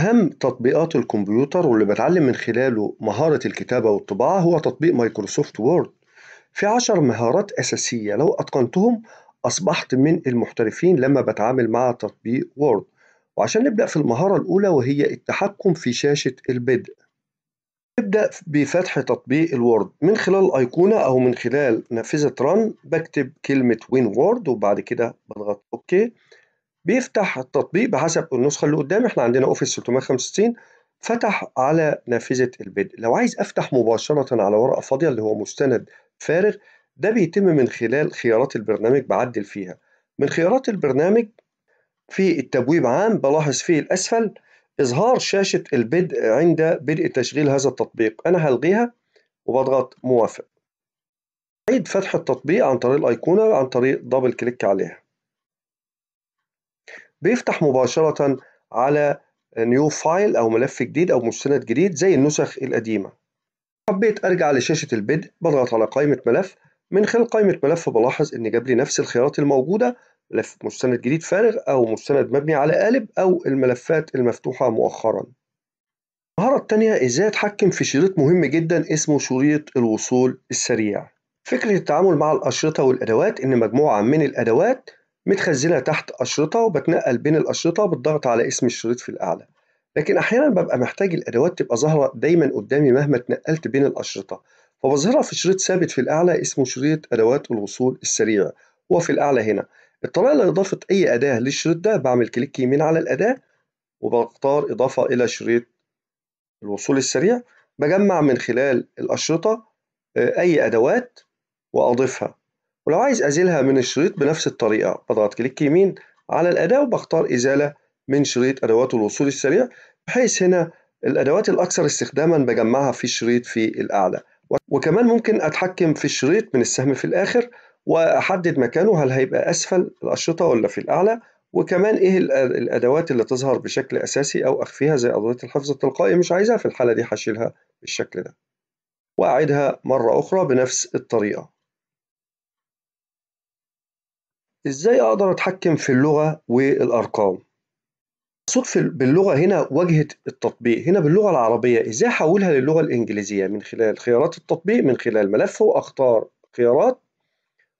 أهم تطبيقات الكمبيوتر واللي بتعلم من خلاله مهارة الكتابة والطباعة هو تطبيق مايكروسوفت وورد في عشر مهارات أساسية لو أتقنتهم أصبحت من المحترفين لما بتعامل مع تطبيق وورد وعشان نبدأ في المهارة الأولى وهي التحكم في شاشة البدء نبدأ بفتح تطبيق الوورد من خلال الأيقونة أو من خلال نافذة رن بكتب كلمة وين وورد وبعد كده بضغط أوكي بيفتح التطبيق بحسب النسخة اللي قدام احنا عندنا اوفيس 365 فتح على نافذة البدء لو عايز افتح مباشرة على ورقة فاضية اللي هو مستند فارغ ده بيتم من خلال خيارات البرنامج بعدل فيها من خيارات البرنامج في التبويب عام بلاحظ فيه الأسفل إظهار شاشة البدء عند بدء تشغيل هذا التطبيق أنا هلغيها وبضغط موافق أعيد فتح التطبيق عن طريق الأيقونة عن طريق دبل كليك عليها بيفتح مباشرة على نيو فايل أو ملف جديد أو مستند جديد زي النسخ القديمة حبيت أرجع لشاشة البدء بضغط على قائمة ملف من خلال قائمة ملف بلاحظ إن جاب لي نفس الخيارات الموجودة ملف مستند جديد فارغ أو مستند مبني على قالب أو الملفات المفتوحة مؤخرا المهارة التانية إزاي أتحكم في شريط مهم جدا اسمه شريط الوصول السريع فكرة التعامل مع الأشرطة والأدوات إن مجموعة من الأدوات متخزنة تحت أشرطة وبتنقل بين الأشرطة بالضغط على اسم الشريط في الأعلى لكن أحيانا ببقى محتاج الأدوات تبقى ظاهرة دايما قدامي مهما اتنقلت بين الأشرطة فبظهرها في شريط ثابت في الأعلى اسمه شريط أدوات الوصول السريع هو في الأعلى هنا الطريقة لإضافة أي أداة للشريط ده بعمل كليك يمين على الأداة وبختار إضافة إلى شريط الوصول السريع بجمع من خلال الأشرطة آه، أي أدوات وأضيفها ولو عايز أزيلها من الشريط بنفس الطريقة بضغط كليك يمين على الأداة وبختار إزالة من شريط أدوات الوصول السريع بحيث هنا الأدوات الأكثر استخداما بجمعها في الشريط في الأعلى وكمان ممكن أتحكم في الشريط من السهم في الآخر وأحدد مكانه هل هيبقى أسفل الأشرطة ولا في الأعلى وكمان إيه الأدوات اللي تظهر بشكل أساسي أو أخفيها زي أدوات الحفظ التلقائي مش عايزها في الحالة دي هشيلها بالشكل ده وأعيدها مرة أخرى بنفس الطريقة ازاي اقدر اتحكم في اللغه والارقام المقصود باللغه هنا وجهه التطبيق هنا باللغه العربيه ازاي احولها للغه الانجليزيه من خلال خيارات التطبيق من خلال ملف واختار خيارات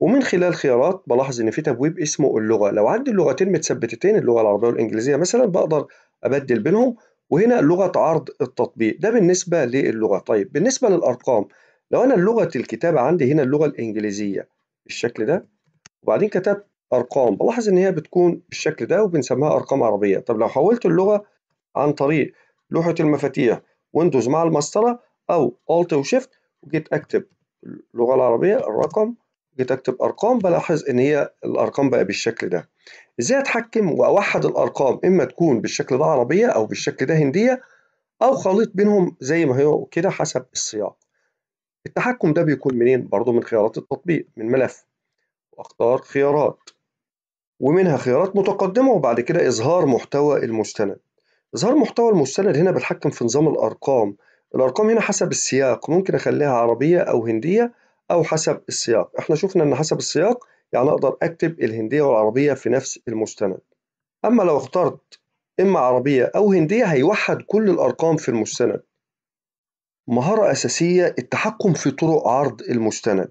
ومن خلال خيارات بلاحظ ان في تبويب اسمه اللغه لو عندي اللغتين متثبتتين اللغه العربيه والانجليزيه مثلا بقدر ابدل بينهم وهنا لغه عرض التطبيق ده بالنسبه للغه طيب بالنسبه للارقام لو انا لغه الكتابه عندي هنا اللغه الانجليزيه بالشكل ده وبعدين كتبت ارقام بلاحظ ان هي بتكون بالشكل ده وبنسميها ارقام عربيه طب لو حولت اللغه عن طريق لوحه المفاتيح ويندوز مع المسطره او الت وشيفت وجيت اكتب اللغه العربيه الرقم جيت اكتب ارقام بلاحظ ان هي الارقام بقى بالشكل ده ازاي اتحكم واوحد الارقام اما تكون بالشكل ده عربيه او بالشكل ده هنديه او خليط بينهم زي ما هي كده حسب السياق التحكم ده بيكون منين برضه من خيارات التطبيق من ملف أختار خيارات ومنها خيارات متقدمة وبعد كده إظهار محتوى المستند إظهار محتوى المستند هنا بتحكم في نظام الأرقام الأرقام هنا حسب السياق ممكن أخليها عربية أو هندية أو حسب السياق إحنا شفنا إن حسب السياق يعني أقدر أكتب الهندية والعربية في نفس المستند أما لو اخترت إما عربية أو هندية هيوحد كل الأرقام في المستند مهارة أساسية التحكم في طرق عرض المستند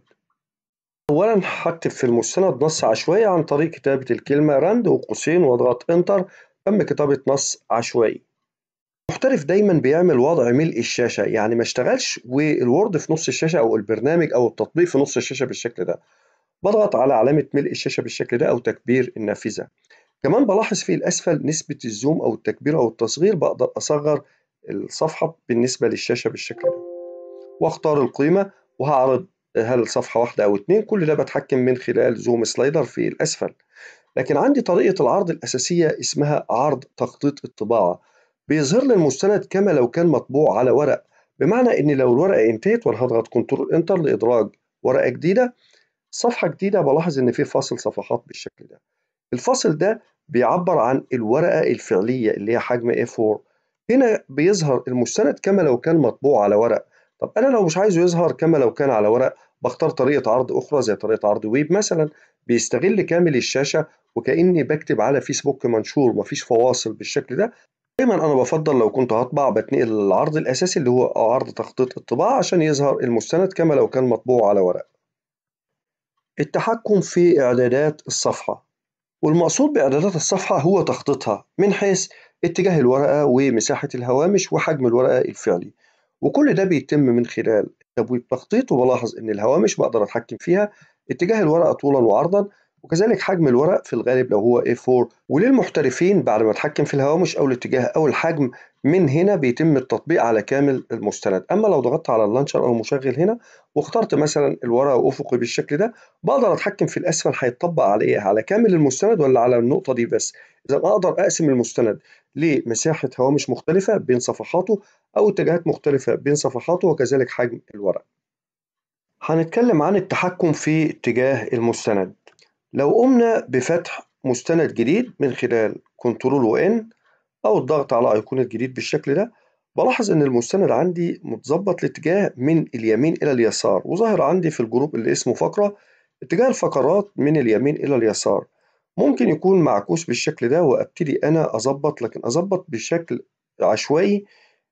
أولا هكتب في المستند نص عشوائي عن طريق كتابة الكلمة رند وقوسين واضغط انتر تم كتابة نص عشوائي محترف دايما بيعمل وضع ملء الشاشة يعني ما اشتغلش والوورد في نص الشاشة أو البرنامج أو التطبيق في نص الشاشة بالشكل ده بضغط على علامة ملء الشاشة بالشكل ده أو تكبير النافذة كمان بلاحظ في الأسفل نسبة الزوم أو التكبير أو التصغير بقدر أصغر الصفحة بالنسبة للشاشة بالشكل ده واختار القيمة وهعرض هل صفحة واحدة أو اتنين كل ده بتحكم من خلال زوم سلايدر في الأسفل لكن عندي طريقة العرض الأساسية اسمها عرض تخطيط الطباعة بيظهر لي المستند كما لو كان مطبوع على ورق بمعنى إن لو الورقة انتهت وأنا هضغط كنترول انتر لإدراج ورقة جديدة صفحة جديدة بلاحظ إن في فاصل صفحات بالشكل ده الفاصل ده بيعبر عن الورقة الفعلية اللي هي حجم A4 هنا بيظهر المستند كما لو كان مطبوع على ورق طب أنا لو مش عايزه يظهر كما لو كان على ورق بختار طريقة عرض أخرى زي طريقة عرض ويب مثلا بيستغل كامل الشاشة وكأني بكتب على فيسبوك منشور مفيش فواصل بالشكل ده دايما أنا بفضل لو كنت هطبع بتنقل العرض الأساسي اللي هو عرض تخطيط الطباعة عشان يظهر المستند كما لو كان مطبوع على ورق التحكم في إعدادات الصفحة والمقصود بإعدادات الصفحة هو تخطيطها من حيث اتجاه الورقة ومساحة الهوامش وحجم الورقة الفعلي وكل ده بيتم من خلال تبويب تخطيط وبلاحظ إن الهوامش بقدر أتحكم فيها اتجاه الورقة طولا وعرضا وكذلك حجم الورق في الغالب لو هو A4 وللمحترفين بعد ما اتحكم في الهوامش أو الاتجاه أو الحجم من هنا بيتم التطبيق على كامل المستند أما لو ضغطت على اللانشر أو المشغل هنا واخترت مثلا الورق أفقي بالشكل ده بقدر أتحكم في الأسفل هيتطبق على إيه على كامل المستند ولا على النقطة دي بس إذا أقدر أقسم المستند لمساحة هوامش مختلفة بين صفحاته أو اتجاهات مختلفة بين صفحاته وكذلك حجم الورق هنتكلم عن التحكم في اتجاه المستند لو قمنا بفتح مستند جديد من خلال كنترول وإن أو الضغط على أيقونة جديد بالشكل ده بلاحظ إن المستند عندي متظبط الاتجاه من اليمين إلى اليسار وظاهر عندي في الجروب اللي اسمه فقرة اتجاه الفقرات من اليمين إلى اليسار ممكن يكون معكوس بالشكل ده وأبتدي أنا أظبط لكن أظبط بشكل عشوائي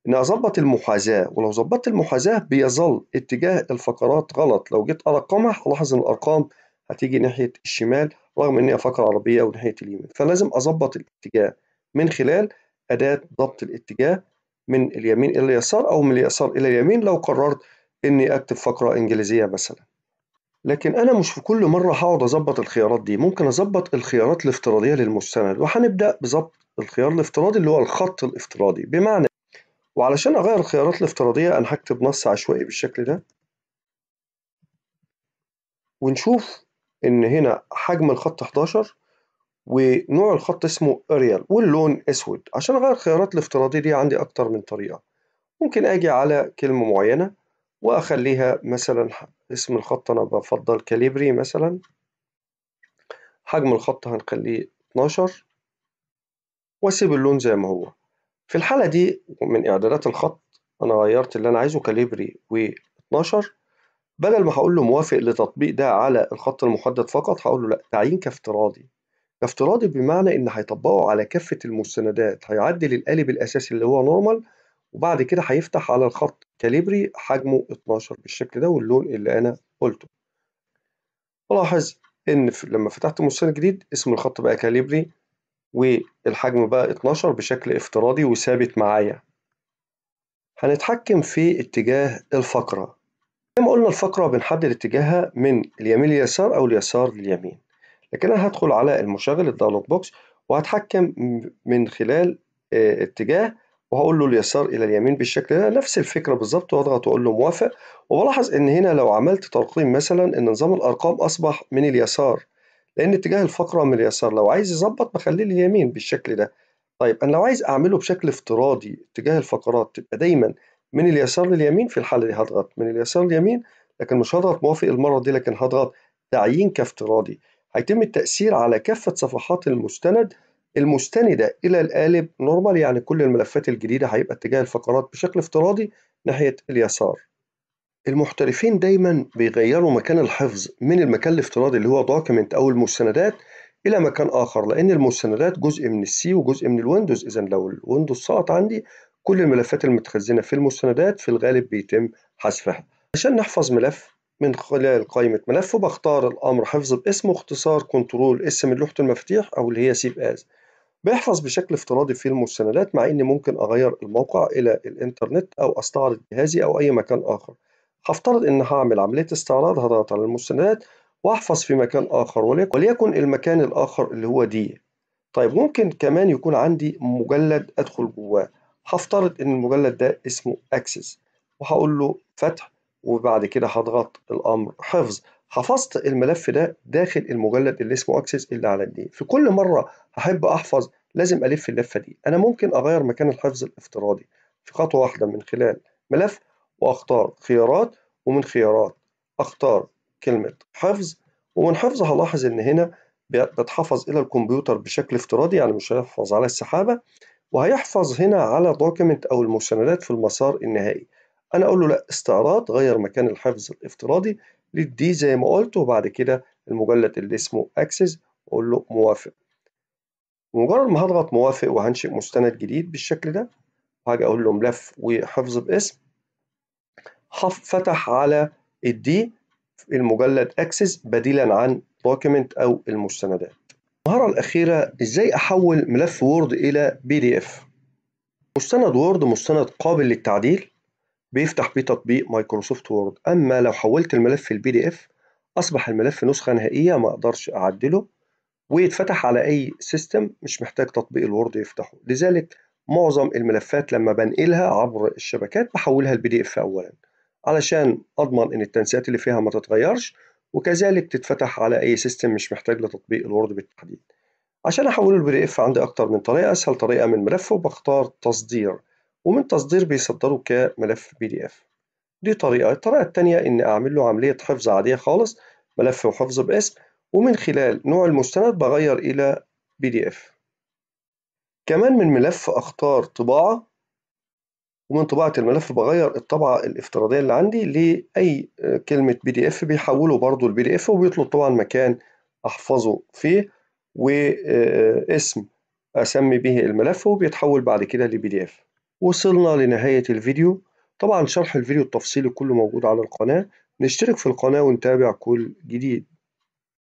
إن أظبط المحاذاة ولو ظبطت المحاذاة بيظل اتجاه الفقرات غلط لو جيت أرقمها هلاحظ إن الأرقام هتيجي ناحية الشمال رغم إن هي فقرة عربية أو ناحية اليمين فلازم أظبط الاتجاه من خلال أداة ضبط الاتجاه من اليمين إلى اليسار أو من اليسار إلى اليمين لو قررت إني أكتب فقرة إنجليزية مثلا لكن أنا مش في كل مرة هقعد أظبط الخيارات دي ممكن أظبط الخيارات الافتراضية للمستند وهنبدأ بظبط الخيار الافتراضي اللي هو الخط الافتراضي بمعنى وعلشان أغير الخيارات الافتراضية أنا هكتب نص عشوائي بالشكل ده ونشوف ان هنا حجم الخط 11 ونوع الخط اسمه اريال واللون اسود عشان اغير خيارات الافتراضي دي عندي اكتر من طريقه ممكن اجي على كلمه معينه واخليها مثلا اسم الخط انا بفضل كاليبري مثلا حجم الخط هنخليه 12 واسيب اللون زي ما هو في الحاله دي من اعدادات الخط انا غيرت اللي انا عايزه كاليبري و 12 بدل ما هقول له موافق لتطبيق ده على الخط المحدد فقط هقول له لا تعيين كافتراضي كافتراضي بمعنى ان هيطبقه على كافه المستندات هيعدل القالب الاساسي اللي هو نورمال وبعد كده هيفتح على الخط كاليبري حجمه 12 بالشكل ده واللون اللي انا قلته ألاحظ ان لما فتحت مستند جديد اسم الخط بقى كاليبري والحجم بقى 12 بشكل افتراضي وثابت معايا هنتحكم في اتجاه الفقرة زي ما قلنا الفقرة بنحدد اتجاهها من اليمين لليسار أو اليسار لليمين لكن أنا هدخل على المشغل الدايلوج بوكس وهتحكم من خلال آه، اتجاه وهقول له اليسار إلى اليمين بالشكل ده نفس الفكرة بالظبط وأضغط وأقول له موافق وبلاحظ إن هنا لو عملت ترقيم مثلا إن نظام الأرقام أصبح من اليسار لأن اتجاه الفقرة من اليسار لو عايز يظبط بخليه لليمين بالشكل ده طيب أنا لو عايز أعمله بشكل افتراضي اتجاه الفقرات تبقى دايما من اليسار لليمين في الحالة دي هضغط من اليسار لليمين لكن مش هضغط موافق المرة دي لكن هضغط تعيين كافتراضي هيتم التأثير على كافة صفحات المستند المستندة إلى القالب نورمال يعني كل الملفات الجديدة هيبقى اتجاه الفقرات بشكل افتراضي ناحية اليسار المحترفين دايما بيغيروا مكان الحفظ من المكان الافتراضي اللي هو دوكيمنت أو المستندات إلى مكان آخر لأن المستندات جزء من السي وجزء من الويندوز إذا لو الويندوز سقط عندي كل الملفات المتخزنة في المستندات في الغالب بيتم حذفها عشان نحفظ ملف من خلال قائمة ملف وبختار الأمر حفظ باسم واختصار كنترول اس من لوحة المفاتيح أو اللي هي سيب آز بيحفظ بشكل افتراضي في المستندات مع إني ممكن أغير الموقع إلى الإنترنت أو أستعرض جهازي أو أي مكان آخر هفترض إن هعمل عملية استعراض هضغط على المستندات وأحفظ في مكان آخر وليكن المكان الآخر اللي هو دي طيب ممكن كمان يكون عندي مجلد أدخل جواه هفترض إن المجلد ده اسمه أكسس وهقول له فتح وبعد كده هضغط الأمر حفظ حفظت الملف ده داخل المجلد اللي اسمه أكسس اللي على الدي في كل مرة هحب أحفظ لازم ألف اللفة دي أنا ممكن أغير مكان الحفظ الافتراضي في خطوة واحدة من خلال ملف وأختار خيارات ومن خيارات أختار كلمة حفظ ومن حفظ هلاحظ إن هنا بتحفظ إلى الكمبيوتر بشكل افتراضي يعني مش هيحفظ على السحابة وهيحفظ هنا على دوكيمنت أو المستندات في المسار النهائي أنا أقول له لا استعراض غير مكان الحفظ الافتراضي للدي زي ما قلت وبعد كده المجلد اللي اسمه أكسس أقول له موافق مجرد ما هضغط موافق وهنشئ مستند جديد بالشكل ده وهاجي أقول له ملف وحفظ باسم فتح على الدي المجلد أكسس بديلا عن دوكيمنت أو المستندات المهارة الأخيرة إزاي أحول ملف وورد إلى بي دي إف مستند وورد مستند قابل للتعديل بيفتح بيه تطبيق مايكروسوفت وورد أما لو حولت الملف البي دي إف أصبح الملف نسخة نهائية ما أقدرش أعدله ويتفتح على أي سيستم مش محتاج تطبيق الوورد يفتحه لذلك معظم الملفات لما بنقلها عبر الشبكات بحولها البي دي إف أولا علشان أضمن إن التنسيقات اللي فيها ما تتغيرش وكذلك تتفتح على أي سيستم مش محتاج لتطبيق الوورد بالتحديد عشان أحوله البي دي إف عندي أكتر من طريقة أسهل طريقة من ملف وبختار تصدير ومن تصدير بيصدره كملف بي دي إف دي طريقة الطريقة التانية إن أعمل له عملية حفظ عادية خالص ملف وحفظ باسم ومن خلال نوع المستند بغير إلى بي دي إف كمان من ملف أختار طباعة ومن طباعة الملف بغير الطبعة الافتراضية اللي عندي لأي آه، كلمة بي دي اف بيحوله برضه لبي دي اف وبيطلب طبعا مكان أحفظه فيه واسم آه، أسمي به الملف وبيتحول بعد كده لبي دي اف وصلنا لنهاية الفيديو طبعا شرح الفيديو التفصيلي كله موجود على القناة نشترك في القناة ونتابع كل جديد